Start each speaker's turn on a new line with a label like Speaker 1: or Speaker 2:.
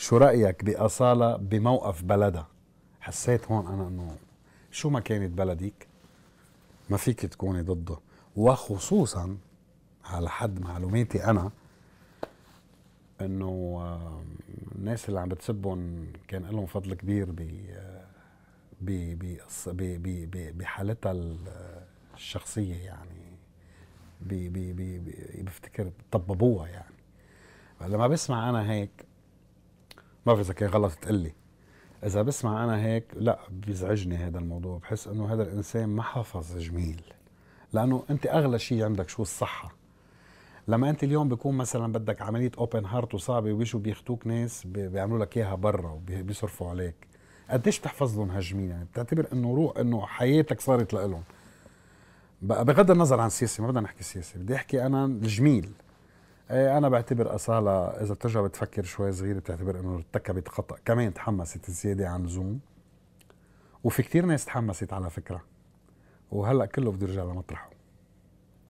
Speaker 1: شو رايك باصاله بموقف بلدها حسيت هون انا انه شو ما كانت بلديك ما فيك تكوني ضده وخصوصا على حد معلوماتي انا انه الناس اللي عم بتسبهم كان لهم فضل كبير ب ب ب ب بحالتها الشخصيه يعني ب ب ب بفتكر طببوها يعني لما بسمع انا هيك ما في ذكاء غلط تقلي اذا بسمع انا هيك لا بيزعجني هذا الموضوع بحس انه هذا الانسان ما حفظ جميل لانه انت اغلى شيء عندك شو الصحه لما انت اليوم بيكون مثلا بدك عمليه اوبن هارت وصعبه وبيجوا بياخدوك ناس بيعملوا لك اياها برا وبيصرفوا عليك قديش بتحفظ لهم هالجميل يعني بتعتبر انه روح انه حياتك صارت لهم بغض النظر عن السياسه ما بدنا نحكي سياسه بدي احكي انا الجميل إيه، انا بعتبر اصاله اذا بترجع بتفكر شوي صغير بتعتبر انه ارتكبت خطا كمان تحمست زياده عن اللزوم وفي كتير ناس تحمست على فكره وهلا كله بده يرجع لمطرحه